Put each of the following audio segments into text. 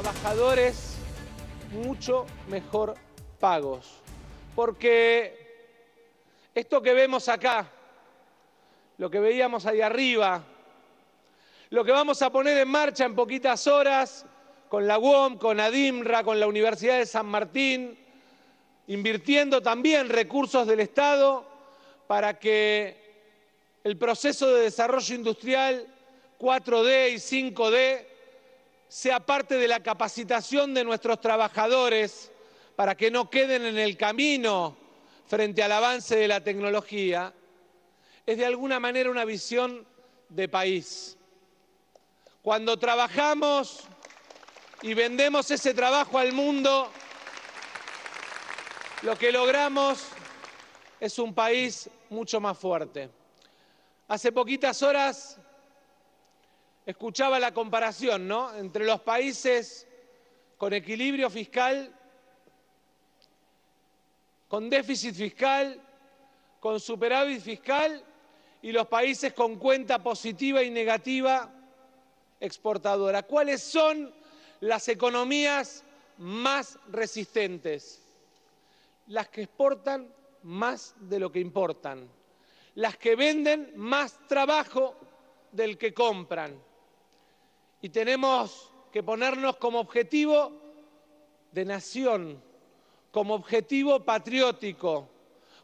trabajadores mucho mejor pagos. Porque esto que vemos acá, lo que veíamos ahí arriba, lo que vamos a poner en marcha en poquitas horas con la UOM, con ADIMRA, con la Universidad de San Martín, invirtiendo también recursos del Estado para que el proceso de desarrollo industrial 4D y 5D sea parte de la capacitación de nuestros trabajadores para que no queden en el camino frente al avance de la tecnología, es de alguna manera una visión de país. Cuando trabajamos y vendemos ese trabajo al mundo, lo que logramos es un país mucho más fuerte. Hace poquitas horas escuchaba la comparación, ¿no? Entre los países con equilibrio fiscal, con déficit fiscal, con superávit fiscal y los países con cuenta positiva y negativa exportadora. ¿Cuáles son las economías más resistentes? Las que exportan más de lo que importan, las que venden más trabajo del que compran y tenemos que ponernos como objetivo de nación, como objetivo patriótico,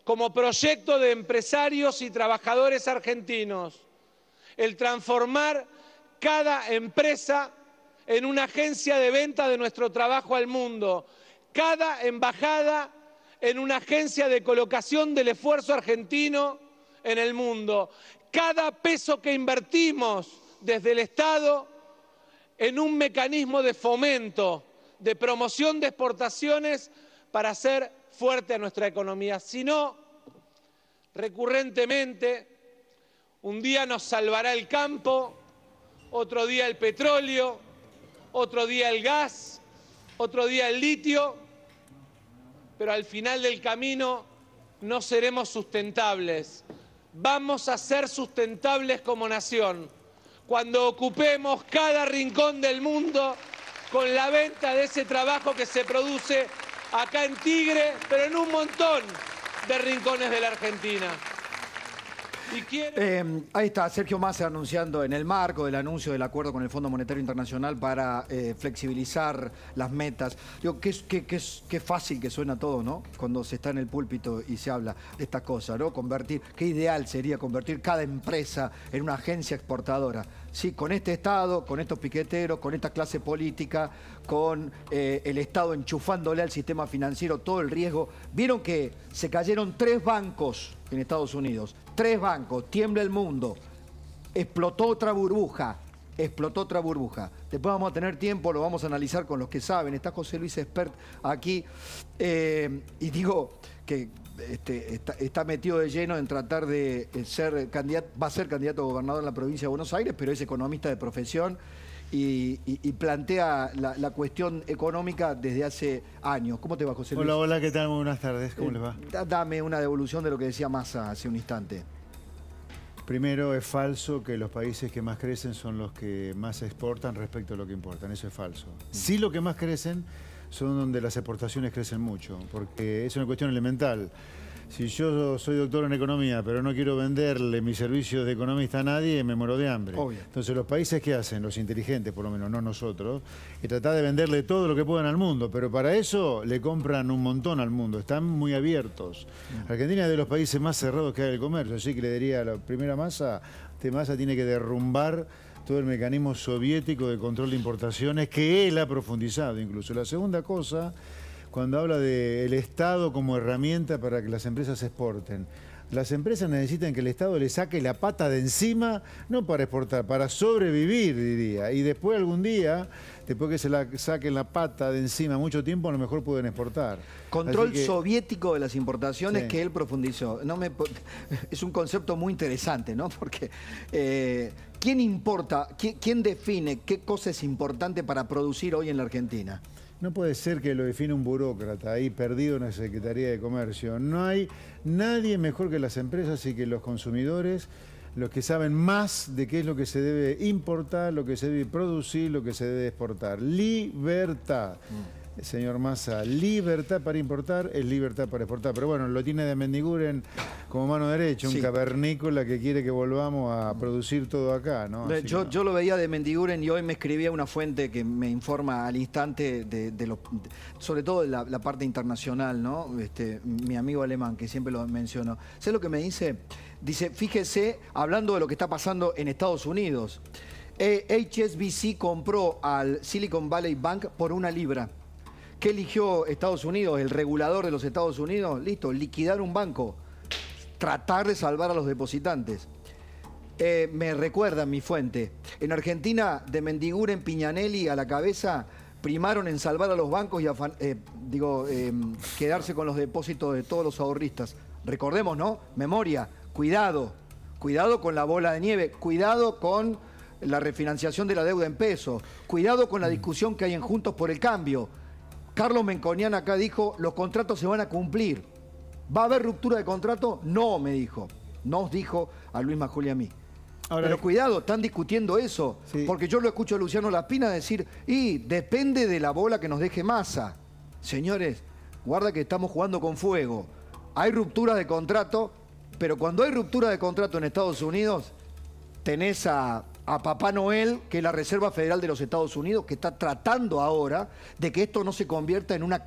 como proyecto de empresarios y trabajadores argentinos, el transformar cada empresa en una agencia de venta de nuestro trabajo al mundo, cada embajada en una agencia de colocación del esfuerzo argentino en el mundo, cada peso que invertimos desde el Estado en un mecanismo de fomento, de promoción de exportaciones para hacer fuerte a nuestra economía. Si no, recurrentemente, un día nos salvará el campo, otro día el petróleo, otro día el gas, otro día el litio, pero al final del camino no seremos sustentables. Vamos a ser sustentables como nación cuando ocupemos cada rincón del mundo con la venta de ese trabajo que se produce acá en Tigre, pero en un montón de rincones de la Argentina. Eh, ahí está Sergio Massa anunciando en el marco del anuncio del acuerdo con el Fondo Monetario Internacional para eh, flexibilizar las metas. qué, fácil que suena todo, ¿no? Cuando se está en el púlpito y se habla de esta cosa, ¿no? Convertir, qué ideal sería convertir cada empresa en una agencia exportadora. Sí, con este Estado, con estos piqueteros, con esta clase política, con eh, el Estado enchufándole al sistema financiero todo el riesgo. Vieron que se cayeron tres bancos en Estados Unidos. Tres bancos, tiembla el mundo, explotó otra burbuja, explotó otra burbuja. Después vamos a tener tiempo, lo vamos a analizar con los que saben. Está José Luis Expert aquí. Eh, y digo que este, está, está, metido de lleno en tratar de eh, ser candidato, va a ser candidato a gobernador en la provincia de Buenos Aires, pero es economista de profesión y, plantea la, cuestión económica desde hace años. ¿Cómo te va, José Luis? Hola, hola, ¿qué tal? Muy buenas tardes, ¿cómo eh, les va? Dame una devolución de lo que decía Massa hace un instante. Primero, es falso que los países que más crecen son los que más exportan respecto a lo que importan. Eso es falso. Mm. Sí, lo que más crecen son donde las exportaciones crecen mucho, porque es una cuestión elemental si yo soy doctor en economía, pero no quiero venderle mis servicios de economista a nadie, me muero de hambre. Entonces los países que hacen, los inteligentes por lo menos, no nosotros, y tratar de venderle todo lo que puedan al mundo, pero para eso le compran un montón al mundo, están muy abiertos. Mm. Argentina es de los países más cerrados que hay el comercio, así que le diría a la primera masa, este masa tiene que derrumbar todo el mecanismo soviético de control de importaciones que él ha profundizado incluso. La segunda cosa cuando habla del Estado como herramienta para que las empresas exporten. Las empresas necesitan que el Estado le saque la pata de encima, no para exportar, para sobrevivir, diría. Y después algún día, después que se la saquen la pata de encima mucho tiempo, a lo mejor pueden exportar. Control soviético de las importaciones que él profundizó. No Es un concepto muy interesante, ¿no? Porque eh, ¿quién importa, quién define qué cosa es importante para producir hoy en la Argentina? No puede ser que lo define un burócrata ahí perdido en la Secretaría de Comercio. No hay nadie mejor que las empresas y que los consumidores, los que saben más de qué es lo que se debe importar, lo que se debe producir, lo que se debe exportar. Libertad. Mm señor Massa, libertad para importar es libertad para exportar. Pero bueno, lo tiene de Mendiguren como mano derecha, un cavernícola que quiere que volvamos a producir todo acá, ¿no? yo, lo veía de Mendiguren y hoy me escribía una fuente que me informa al instante de, sobre todo de la, parte internacional, ¿no? Este, mi amigo alemán, que siempre lo mencionó, ¿Sé lo que me dice? Dice, fíjese, hablando de lo que está pasando en Estados Unidos, HSBC eh, compró al Silicon Valley Bank por una libra. ¿Qué eligió Estados Unidos? El regulador de los Estados Unidos. Listo, liquidar un banco. Tratar de salvar a los depositantes. Eh, me recuerda mi fuente. En Argentina, de Mendigura en Piñanelli a la cabeza, primaron en salvar a los bancos y eh, digo, eh, quedarse con los depósitos de todos los ahorristas. Recordemos, ¿no? Memoria, cuidado, cuidado con la bola de nieve, cuidado con la refinanciación de la deuda en peso, cuidado con la discusión que hay en Juntos por el Cambio Carlos Menconian acá dijo, los contratos se van a cumplir. ¿Va a haber ruptura de contrato? No, me dijo. Nos dijo a Luis Majuli a mí. Pero cuidado, están discutiendo eso. Porque yo lo escucho a Luciano Lapina decir, y depende de la bola que nos deje masa. Señores, guarda que estamos jugando con fuego. Hay ruptura de contrato, pero cuando hay ruptura de contrato en Estados Unidos, tenés a a Papá Noel que la Reserva Federal de los Estados Unidos, que está tratando ahora de que esto no se convierta en una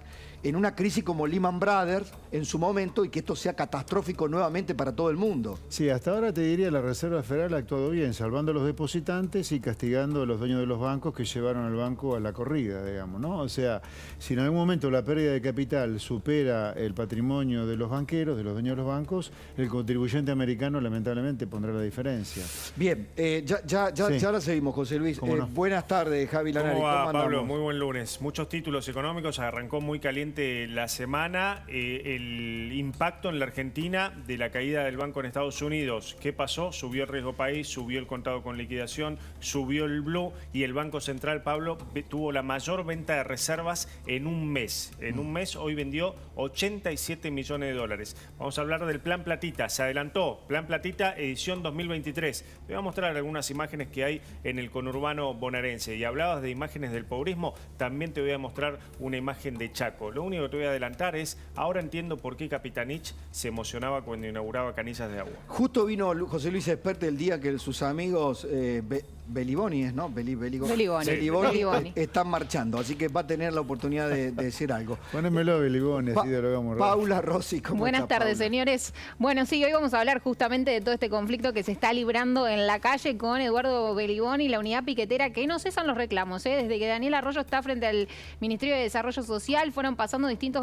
en una crisis como Lehman Brothers en su momento y que esto sea catastrófico nuevamente para todo el mundo. Sí, hasta ahora te diría la Reserva Federal ha actuado bien, salvando a los depositantes y castigando a los dueños de los bancos que llevaron al banco a la corrida, digamos, ¿no? O sea, si en algún momento la pérdida de capital supera el patrimonio de los banqueros, de los dueños de los bancos, el contribuyente americano lamentablemente pondrá la diferencia. Bien, eh, ya, ya, la seguimos, José Luis. Eh, buenas tardes, Javi Lanari. ¿Cómo, va, Pablo? Muy buen lunes. Muchos títulos económicos, arrancó muy caliente la semana eh, el impacto en la Argentina de la caída del banco en Estados Unidos. ¿Qué pasó? Subió el riesgo país, subió el contado con liquidación, subió el blue y el Banco Central, Pablo, tuvo la mayor venta de reservas en un mes. En un mes hoy vendió 87 millones de dólares. Vamos a hablar del Plan Platita. Se adelantó Plan Platita edición 2023. Te voy a mostrar algunas imágenes que hay en el conurbano bonaerense. Y hablabas de imágenes del pobrismo, también te voy a mostrar una imagen de Chaco. Lo único que te voy a adelantar es, ahora entiendo por qué Capitanich se emocionaba cuando inauguraba canillas de agua. Justo vino José Luis Esperte el día que sus amigos eh, Beliboni es, ¿no? Beliboni. Beliboni, Están marchando, así que va a tener la oportunidad de, decir algo. Ponémelo Beliboni, Paula Rossi, Buenas tardes, señores. Bueno, sí, hoy vamos a hablar justamente de todo este conflicto que se está librando en la calle con Eduardo Beliboni, la unidad piquetera, que no cesan los reclamos. ¿eh? Desde que Daniel Arroyo está frente al Ministerio de Desarrollo Social, fueron pasando distintos